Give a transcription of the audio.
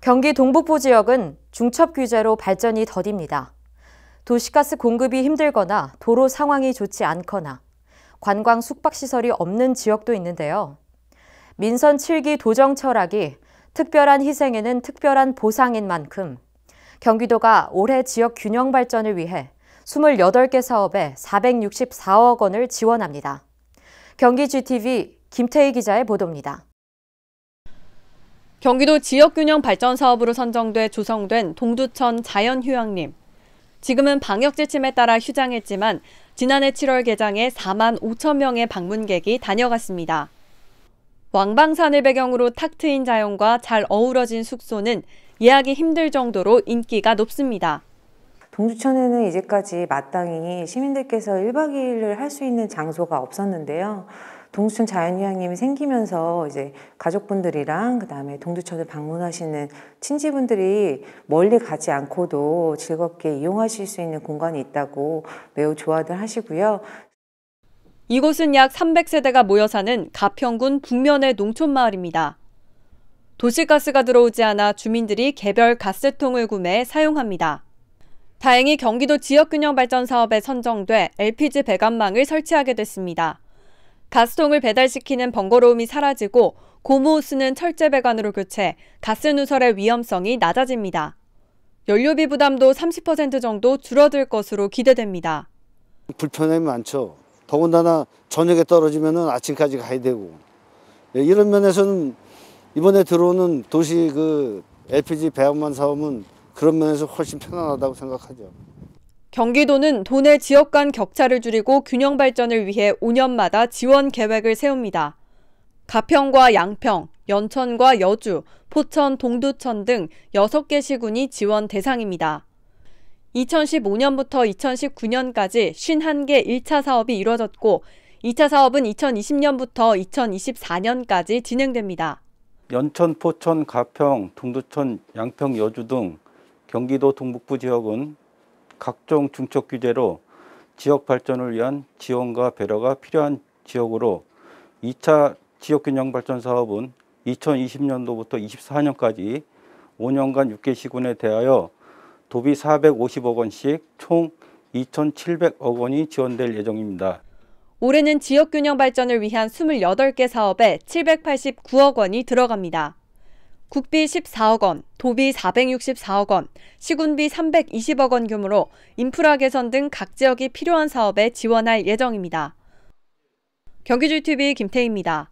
경기 동북부 지역은 중첩 규제로 발전이 더딥니다. 도시가스 공급이 힘들거나 도로 상황이 좋지 않거나 관광 숙박시설이 없는 지역도 있는데요. 민선 7기 도정 철학이 특별한 희생에는 특별한 보상인 만큼 경기도가 올해 지역 균형 발전을 위해 28개 사업에 464억 원을 지원합니다. 경기 GTV 김태희 기자의 보도입니다. 경기도 지역균형 발전 사업으로 선정돼 조성된 동두천 자연휴양림. 지금은 방역 지침에 따라 휴장했지만 지난해 7월 개장에 4만 5천 명의 방문객이 다녀갔습니다. 왕방산을 배경으로 탁 트인 자연과 잘 어우러진 숙소는 예약이 힘들 정도로 인기가 높습니다. 동두천에는 이제까지 마땅히 시민들께서 1박 2일을 할 수 있는 장소가 없었는데요. 동두천 자연휴양림이 생기면서 이제 가족분들이랑 그다음에 동두천을 방문하시는 친지분들이 멀리 가지 않고도 즐겁게 이용하실 수 있는 공간이 있다고 매우 좋아들 하시고요. 이곳은 약 300세대가 모여 사는 가평군 북면의 농촌 마을입니다. 도시가스가 들어오지 않아 주민들이 개별 가스통을 구매 사용합니다. 다행히 경기도 지역균형발전 사업에 선정돼 LPG 배관망을 설치하게 됐습니다. 가스통을 배달시키는 번거로움이 사라지고 고무호스는 철제 배관으로 교체, 가스 누설의 위험성이 낮아집니다. 연료비 부담도 30% 정도 줄어들 것으로 기대됩니다. 불편함이 많죠. 더군다나 저녁에 떨어지면 아침까지 가야 되고 예, 이런 면에서는 이번에 들어오는 도시 그 LPG 배합만 사오면 그런 면에서 훨씬 편안하다고 생각하죠. 경기도는 도내 지역 간 격차를 줄이고 균형 발전을 위해 5년마다 지원 계획을 세웁니다. 가평과 양평, 연천과 여주, 포천, 동두천 등 6개 시군이 지원 대상입니다. 2015년부터 2019년까지 51개 1차 사업이 이뤄졌고 2차 사업은 2020년부터 2024년까지 진행됩니다. 연천, 포천, 가평, 동두천, 양평, 여주 등 경기도 동북부 지역은 각종 중첩 규제로 지역 발전을 위한 지원과 배려가 필요한 지역으로 2차 지역균형 발전 사업은 2020년도부터 24년까지 5년간 6개 시군에 대하여 도비 450억 원씩 총 2,700억 원이 지원될 예정입니다. 올해는 지역균형 발전을 위한 28개 사업에 789억 원이 들어갑니다. 국비 14억 원, 도비 464억 원, 시군비 320억 원 규모로 인프라 개선 등 각 지역이 필요한 사업에 지원할 예정입니다. 경기주TV 김태희입니다.